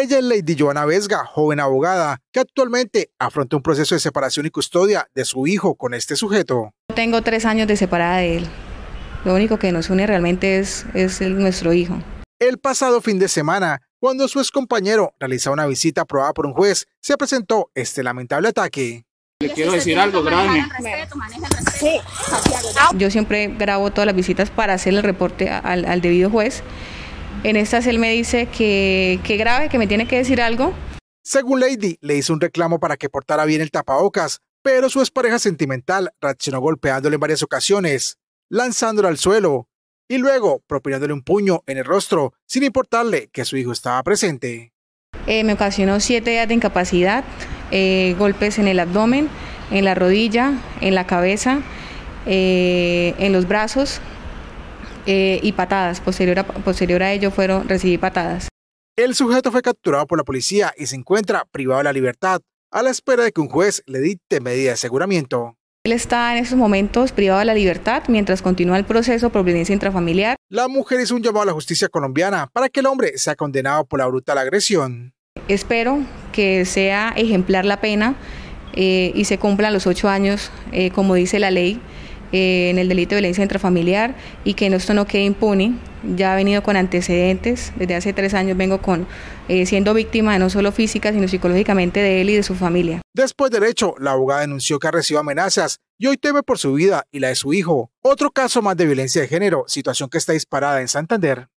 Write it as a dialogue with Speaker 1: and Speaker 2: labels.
Speaker 1: Ella es Lady Joana Vesga, joven abogada, que actualmente afronta un proceso de separación y custodia de su hijo con este sujeto.
Speaker 2: Tengo tres años de separada de él. Lo único que nos une realmente es, es nuestro hijo. El pasado fin de semana, cuando
Speaker 1: su excompañero realizaba una visita aprobada por un juez, se presentó este lamentable ataque. Le quiero decir algo, grande.
Speaker 2: Yo siempre grabo todas las visitas para hacer el reporte al debido juez en estas él me dice que, que grave, que me tiene que decir algo.
Speaker 1: Según Lady, le hizo un reclamo para que portara bien el tapabocas, pero su expareja sentimental reaccionó golpeándole en varias ocasiones, lanzándolo al suelo y luego propinándole un puño en el rostro, sin importarle que su hijo estaba presente.
Speaker 2: Eh, me ocasionó siete días de incapacidad, eh, golpes en el abdomen, en la rodilla, en la cabeza, eh, en los brazos, eh, y patadas. Posterior a, posterior a ello fueron recibí patadas.
Speaker 1: El sujeto fue capturado por la policía y se encuentra privado de la libertad a la espera de que un juez le dicte medida de aseguramiento.
Speaker 2: Él está en esos momentos privado de la libertad mientras continúa el proceso por violencia intrafamiliar.
Speaker 1: La mujer hizo un llamado a la justicia colombiana para que el hombre sea condenado por la brutal agresión.
Speaker 2: Espero que sea ejemplar la pena eh, y se cumplan los ocho años, eh, como dice la ley. Eh, en el delito de violencia intrafamiliar y que esto no quede impune. Ya ha venido con antecedentes, desde hace tres años vengo con eh, siendo víctima no solo física, sino psicológicamente de él y de su familia.
Speaker 1: Después del hecho, la abogada denunció que ha recibido amenazas y hoy teme por su vida y la de su hijo. Otro caso más de violencia de género, situación que está disparada en Santander.